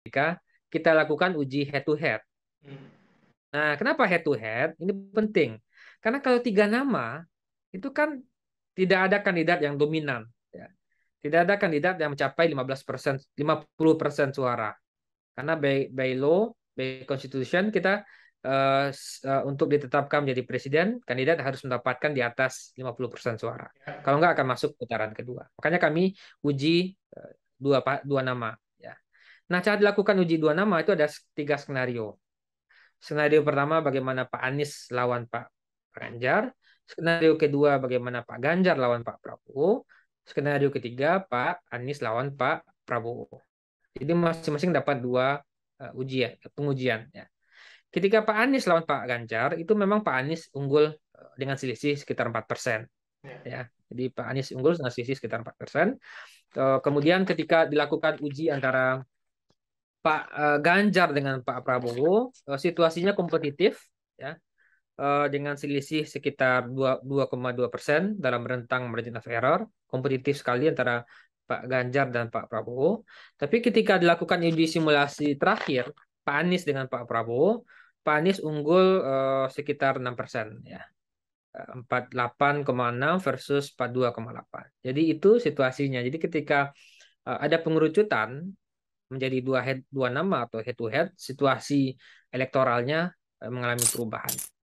ketika kita lakukan uji head to head. Hmm. Nah, kenapa head to head? Ini penting. Karena kalau tiga nama itu kan tidak ada kandidat yang dominan, ya. tidak ada kandidat yang mencapai 15 persen, 50 persen suara. Karena by, by law, by constitution kita uh, uh, untuk ditetapkan menjadi presiden, kandidat harus mendapatkan di atas 50 persen suara. Ya. Kalau enggak akan masuk putaran kedua. Makanya kami uji uh, dua dua nama. Nah, cara dilakukan uji dua nama itu ada tiga skenario. Skenario pertama bagaimana Pak Anies lawan Pak Ganjar. Skenario kedua bagaimana Pak Ganjar lawan Pak Prabowo. Skenario ketiga Pak Anies lawan Pak Prabowo. Jadi masing-masing dapat dua uh, ujian, pengujian. Ya. Ketika Pak Anies lawan Pak Ganjar, itu memang Pak Anies unggul eh, dengan selisih sekitar 4 persen. Ya. Jadi Pak Anies unggul dengan selisih sekitar 4 persen. Eh, kemudian ketika dilakukan uji antara Pak eh, Ganjar dengan Pak Prabowo eh, situasinya kompetitif ya eh, dengan selisih sekitar 2,2 persen dalam rentang margin of error kompetitif sekali antara Pak Ganjar dan Pak Prabowo. Tapi ketika dilakukan uji simulasi terakhir Pak Anies dengan Pak Prabowo, Pak Anies unggul sekitar 6 persen ya. 48,6 versus 42,8. Jadi itu situasinya. Jadi ketika ada pengerucutan menjadi dua head dua nama atau head to head situasi elektoralnya eh, mengalami perubahan.